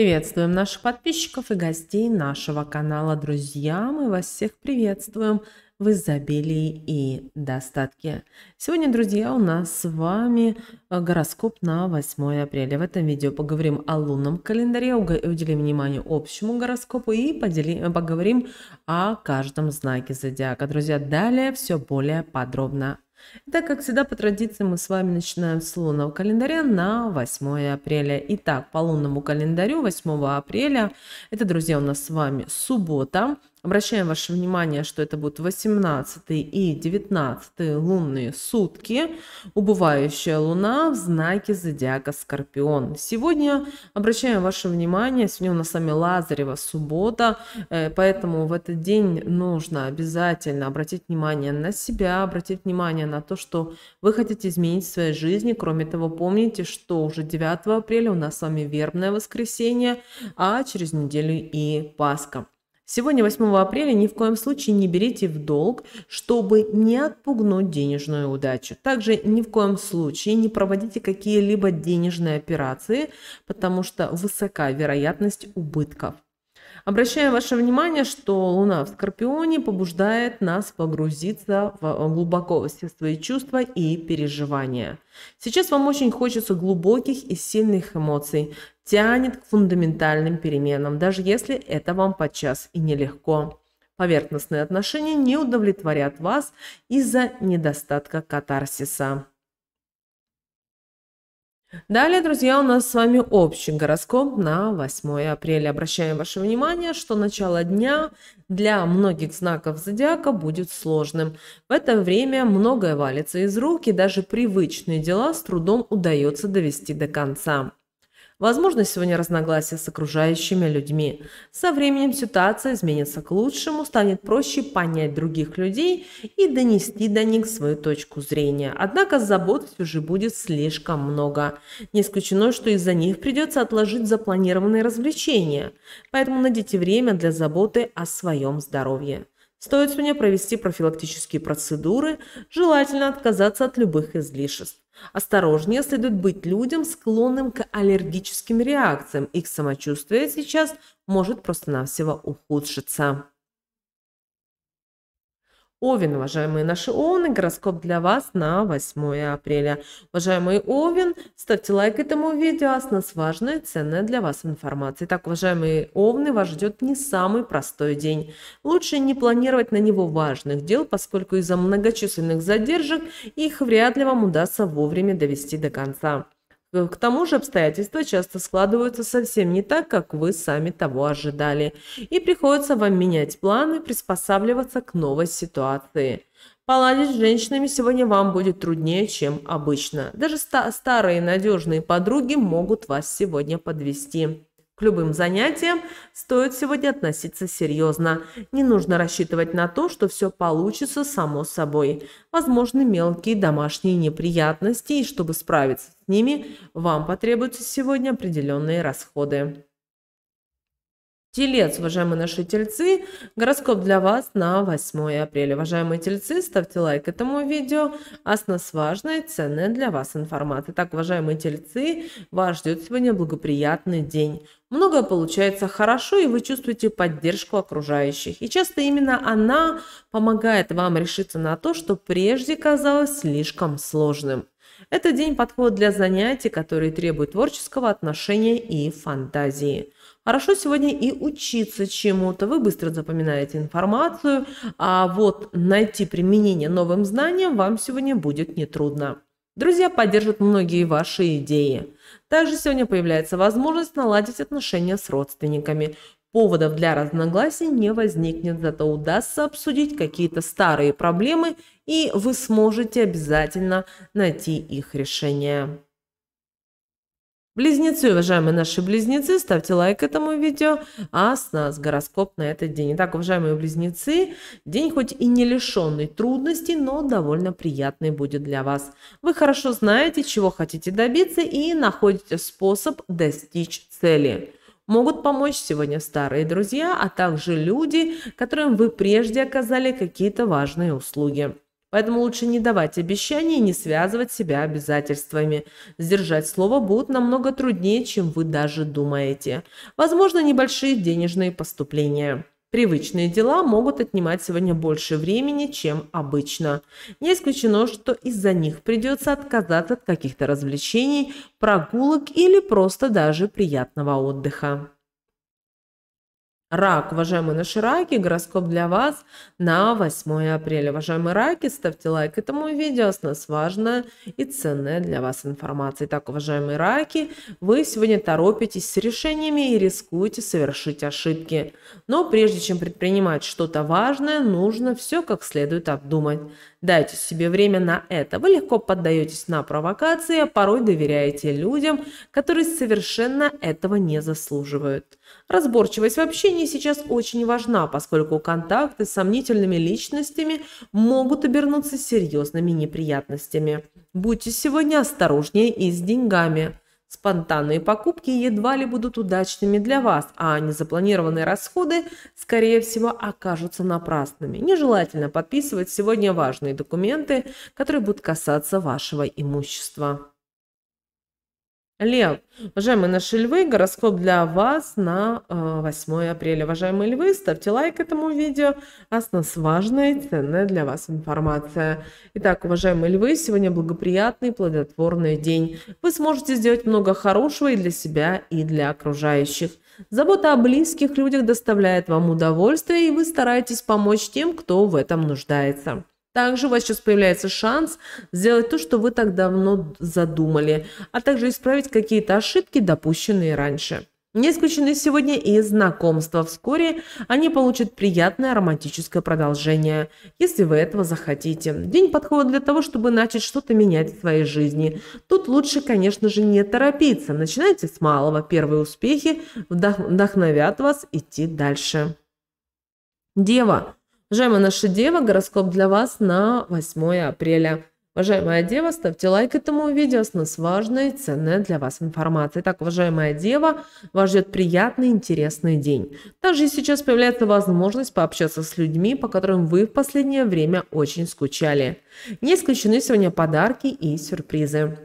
Приветствуем наших подписчиков и гостей нашего канала. Друзья, мы вас всех приветствуем в изобилии и достатке. Сегодня, друзья, у нас с вами э, гороскоп на 8 апреля. В этом видео поговорим о лунном календаре, уделим внимание общему гороскопу и поделим, э, поговорим о каждом знаке зодиака. Друзья, далее все более подробно Итак, как всегда, по традиции мы с вами начинаем с лунного календаря на 8 апреля. Итак, по лунному календарю 8 апреля, это, друзья, у нас с вами суббота. Обращаем ваше внимание, что это будут 18 и 19 лунные сутки. Убывающая луна в знаке зодиака Скорпион. Сегодня обращаем ваше внимание, сегодня у нас с вами Лазарева суббота, э, поэтому в этот день нужно обязательно обратить внимание на себя, обратить внимание на то, что вы хотите изменить в своей жизни. Кроме того, помните, что уже 9 апреля у нас с вами вербное воскресенье, а через неделю и Пасха. Сегодня, 8 апреля, ни в коем случае не берите в долг, чтобы не отпугнуть денежную удачу. Также ни в коем случае не проводите какие-либо денежные операции, потому что высока вероятность убытков. Обращаем ваше внимание, что Луна в Скорпионе побуждает нас погрузиться в э, глубоко все свои чувства и переживания. Сейчас вам очень хочется глубоких и сильных эмоций, тянет к фундаментальным переменам, даже если это вам подчас и нелегко. Поверхностные отношения не удовлетворят вас из-за недостатка катарсиса. Далее, друзья, у нас с вами общий гороскоп на 8 апреля. Обращаем ваше внимание, что начало дня для многих знаков зодиака будет сложным. В это время многое валится из рук, и даже привычные дела с трудом удается довести до конца. Возможно, сегодня разногласия с окружающими людьми. Со временем ситуация изменится к лучшему, станет проще понять других людей и донести до них свою точку зрения. Однако забот все же будет слишком много. Не исключено, что из-за них придется отложить запланированные развлечения. Поэтому найдите время для заботы о своем здоровье. Стоит мне провести профилактические процедуры, желательно отказаться от любых излишеств. Осторожнее следует быть людям, склонным к аллергическим реакциям. Их самочувствие сейчас может просто-навсего ухудшиться. Овен, уважаемые наши Овны, гороскоп для вас на 8 апреля. Уважаемый Овен, ставьте лайк этому видео, а с нас важная и ценная для вас информация. Итак, уважаемые Овны, вас ждет не самый простой день. Лучше не планировать на него важных дел, поскольку из-за многочисленных задержек их вряд ли вам удастся вовремя довести до конца. Э, к тому же обстоятельства часто складываются совсем не так, как вы сами того ожидали, и приходится вам менять планы, приспосабливаться к новой ситуации. Поладить с женщинами сегодня вам будет труднее, чем обычно. Даже ста старые надежные подруги могут вас сегодня подвести. К любым занятиям стоит сегодня относиться серьезно. Не нужно рассчитывать на то, что все получится само собой. Возможны мелкие домашние неприятности, и чтобы справиться с ними, вам потребуются сегодня определенные расходы. Телец, уважаемые наши тельцы, гороскоп для вас на 8 апреля. Уважаемые тельцы, ставьте лайк этому видео, а с нас важная ценная для вас информация. Итак, уважаемые тельцы, вас ждет сегодня благоприятный день. Многое получается хорошо, и вы чувствуете поддержку окружающих. И часто именно она помогает вам решиться на то, что прежде казалось слишком сложным. Это день подход для занятий, которые требуют творческого отношения и фантазии. Хорошо сегодня и учиться чему-то. Вы быстро запоминаете информацию, а вот найти применение новым знаниям вам сегодня будет нетрудно. Друзья поддержат многие ваши идеи. Также сегодня появляется возможность наладить отношения с родственниками. Поводов для разногласий не возникнет, зато удастся обсудить какие-то старые проблемы, и вы сможете обязательно найти их решение. Близнецы, уважаемые наши близнецы, ставьте лайк этому видео, а с нас гороскоп на этот день. Итак, уважаемые близнецы, день хоть и не лишенный трудностей, но довольно приятный будет для вас. Вы хорошо знаете, чего хотите добиться и находите способ достичь цели. Могут помочь сегодня старые друзья, а также люди, которым вы прежде оказали какие-то важные услуги. Поэтому лучше не давать обещаний и не связывать себя обязательствами. Сдержать слово будет намного труднее, чем вы даже думаете. Возможно, небольшие денежные поступления. Привычные дела могут отнимать сегодня больше времени, чем обычно. Не исключено, что из-за них придется отказаться от каких-то развлечений, прогулок или просто даже приятного отдыха. Рак, уважаемые наши раки, гороскоп для вас на 8 апреля. Уважаемые раки, ставьте лайк этому видео, с нас важная и ценная для вас информация. Итак, уважаемые раки, вы сегодня торопитесь с решениями и рискуете совершить ошибки. Но прежде чем предпринимать что-то важное, нужно все как следует обдумать. Дайте себе время на это. Вы легко поддаетесь на провокации, а порой доверяете людям, которые совершенно этого не заслуживают. Разборчивость в общении сейчас очень важна, поскольку контакты с сомнительными личностями могут обернуться серьезными неприятностями. Будьте сегодня осторожнее и с деньгами. Спонтанные покупки едва ли будут удачными для вас, а незапланированные расходы, скорее всего, окажутся напрасными. Нежелательно подписывать сегодня важные документы, которые будут касаться вашего имущества. Лев, уважаемые наши львы, гороскоп для вас на 8 э, апреля. Уважаемые львы, ставьте лайк этому видео, а с нас важная и ценная для вас информация. Итак, уважаемые львы, сегодня благоприятный, плодотворный день. Вы сможете сделать много хорошего и для себя, и для окружающих. Забота о близких людях доставляет вам удовольствие, и вы стараетесь помочь тем, кто в этом нуждается. Также у вас сейчас появляется шанс сделать то, что вы так давно задумали, а также исправить какие-то ошибки, допущенные раньше. Не исключены сегодня и знакомства. Вскоре они получат приятное романтическое продолжение, если вы этого захотите. День подходит для того, чтобы начать что-то менять в своей жизни. Тут лучше, конечно же, не торопиться. Начинайте с малого. Первые успехи вдох вдохновят вас идти дальше. Дева. Уважаемая наша дева, гороскоп для вас на 8 апреля. Уважаемая дева, ставьте лайк этому видео, с нас важная и ценная для вас информация. Итак, уважаемая дева, вас ждет приятный интересный день. Также сейчас появляется возможность пообщаться с людьми, по которым вы в последнее время очень скучали. Не исключены сегодня подарки и сюрпризы.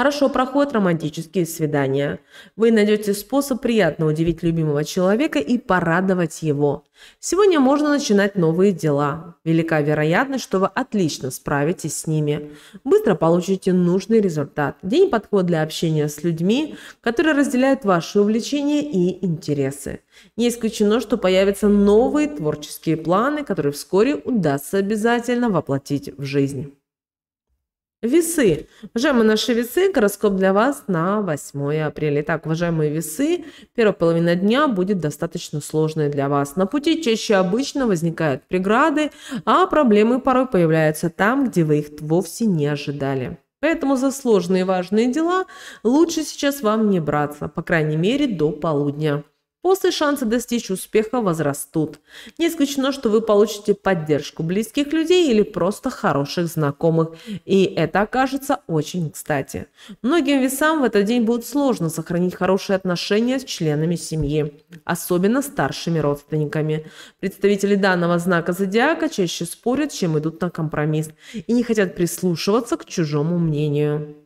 Хорошо проходят романтические свидания. Вы найдете способ приятно удивить любимого человека и порадовать его. Сегодня можно начинать новые дела. Велика вероятность, что вы отлично справитесь с ними. Быстро получите нужный результат. День подходит для общения с людьми, которые разделяют ваши увлечения и интересы. Не исключено, что появятся новые творческие планы, которые вскоре удастся обязательно воплотить в жизнь. Весы. Уважаемые наши весы, гороскоп для вас на 8 апреля. Итак, уважаемые весы, первая половина дня будет достаточно сложной для вас. На пути чаще обычно возникают преграды, а проблемы порой появляются там, где вы их вовсе не ожидали. Поэтому за сложные и важные дела лучше сейчас вам не браться, по крайней мере до полудня. После шансы достичь успеха возрастут. Не исключено, что вы получите поддержку близких людей или просто хороших знакомых, и это окажется очень кстати. Многим весам в этот день будет сложно сохранить хорошие отношения с членами семьи, особенно старшими родственниками. Представители данного знака зодиака чаще спорят, чем идут на компромисс, и не хотят прислушиваться к чужому мнению.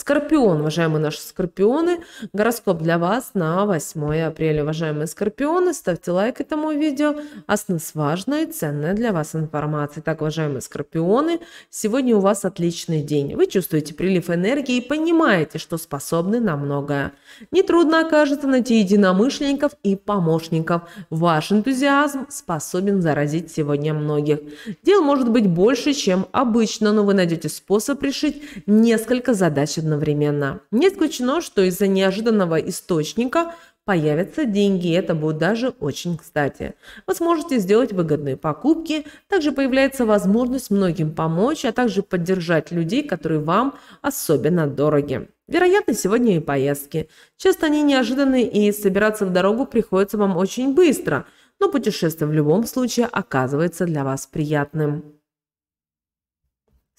Скорпион, уважаемые наши скорпионы, гороскоп для вас на 8 апреля. Уважаемые скорпионы, ставьте лайк этому видео, а с нас важная и ценная для вас информация. Так, уважаемые скорпионы, сегодня у вас отличный день. Вы чувствуете прилив энергии и понимаете, что способны на многое. Нетрудно окажется найти единомышленников и помощников. Ваш энтузиазм способен заразить сегодня многих. Дел может быть больше, чем обычно, но вы найдете способ решить несколько задач одновременно одновременно. Не исключено, что из-за неожиданного источника появятся деньги, и это будет даже очень кстати. Вы сможете сделать выгодные покупки, также появляется возможность многим помочь, а также поддержать людей, которые вам особенно дороги. Вероятно, сегодня и поездки. Часто они неожиданные и собираться в дорогу приходится вам очень быстро, но путешествие в любом случае оказывается для вас приятным.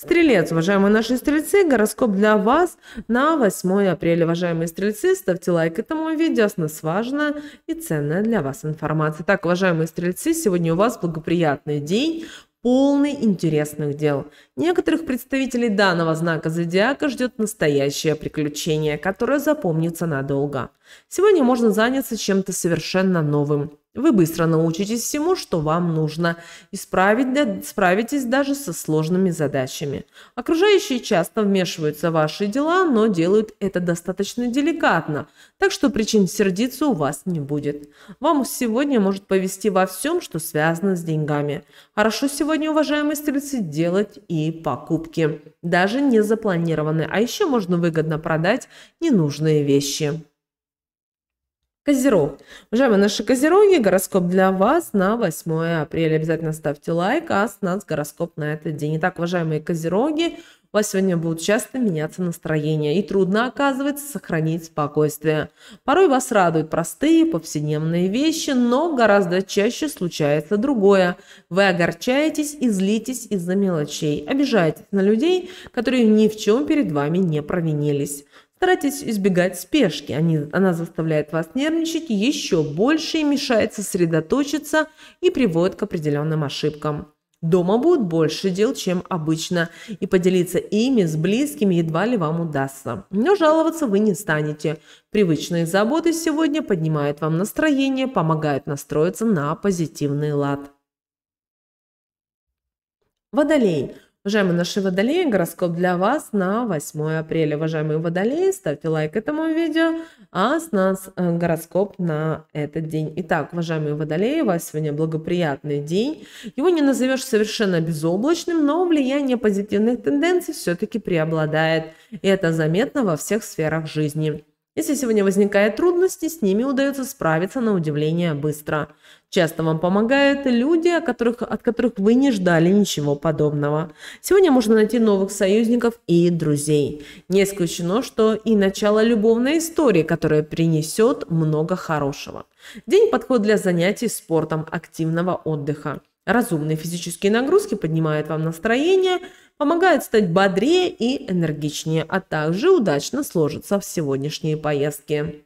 Стрелец, уважаемые наши стрельцы, гороскоп для вас на 8 апреля. Уважаемые стрельцы, ставьте лайк этому видео, с нас важная и ценная для вас информация. Так, уважаемые стрельцы, сегодня у вас благоприятный день, полный интересных дел. Некоторых представителей данного знака зодиака ждет настоящее приключение, которое запомнится надолго. Сегодня можно заняться чем-то совершенно новым – вы быстро научитесь всему, что вам нужно, и справитесь даже со сложными задачами. Окружающие часто вмешиваются в ваши дела, но делают это достаточно деликатно, так что причин сердиться у вас не будет. Вам сегодня может повести во всем, что связано с деньгами. Хорошо сегодня, уважаемые стрельцы, делать и покупки, даже не запланированные, а еще можно выгодно продать ненужные вещи. Козерог. Уважаемые наши козероги, гороскоп для вас на 8 апреля. Обязательно ставьте лайк, а с нас гороскоп на этот день. Итак, уважаемые козероги, у вас сегодня будут часто меняться настроения, и трудно, оказывается, сохранить спокойствие. Порой вас радуют простые повседневные вещи, но гораздо чаще случается другое. Вы огорчаетесь и злитесь из-за мелочей, обижаетесь на людей, которые ни в чем перед вами не провинились. Старайтесь избегать спешки, Они, она заставляет вас нервничать еще больше и мешает сосредоточиться и приводит к определенным ошибкам. Дома будет больше дел, чем обычно, и поделиться ими с близкими едва ли вам удастся. Но жаловаться вы не станете. Привычные заботы сегодня поднимают вам настроение, помогают настроиться на позитивный лад. Водолей – Уважаемые наши водолеи, гороскоп для вас на 8 апреля. Уважаемые водолеи, ставьте лайк этому видео, а с нас э, гороскоп на этот день. Итак, уважаемые водолеи, у вас сегодня благоприятный день. Его не назовешь совершенно безоблачным, но влияние позитивных тенденций все-таки преобладает. И это заметно во всех сферах жизни. Если сегодня возникают трудности, с ними удается справиться на удивление быстро. Часто вам помогают люди, от которых, от которых вы не ждали ничего подобного. Сегодня можно найти новых союзников и друзей. Не исключено, что и начало любовной истории, которая принесет много хорошего. День подходит для занятий спортом, активного отдыха. Разумные физические нагрузки поднимают вам настроение, Помогает стать бодрее и энергичнее, а также удачно сложатся в сегодняшние поездки.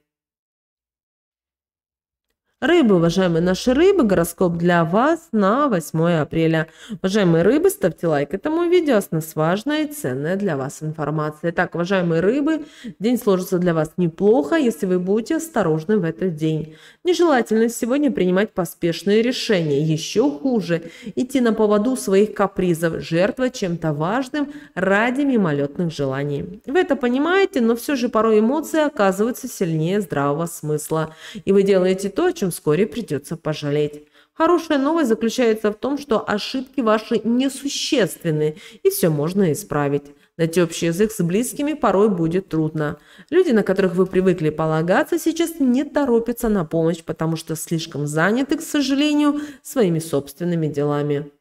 Рыбы, уважаемые наши рыбы, гороскоп для вас на 8 апреля. Уважаемые рыбы, ставьте лайк этому видео, с нас важная и ценная для вас информация. Итак, уважаемые рыбы, день сложится для вас неплохо, если вы будете осторожны в этот день. Нежелательно сегодня принимать поспешные решения, еще хуже, идти на поводу своих капризов, жертва чем-то важным ради мимолетных желаний. Вы это понимаете, но все же порой эмоции оказываются сильнее здравого смысла, и вы делаете то, о чем вскоре придется пожалеть. Хорошая новость заключается в том, что ошибки ваши несущественны, и все можно исправить. Найти общий язык с близкими порой будет трудно. Люди, на которых вы привыкли полагаться, сейчас не торопятся на помощь, потому что слишком заняты, к сожалению, своими собственными делами.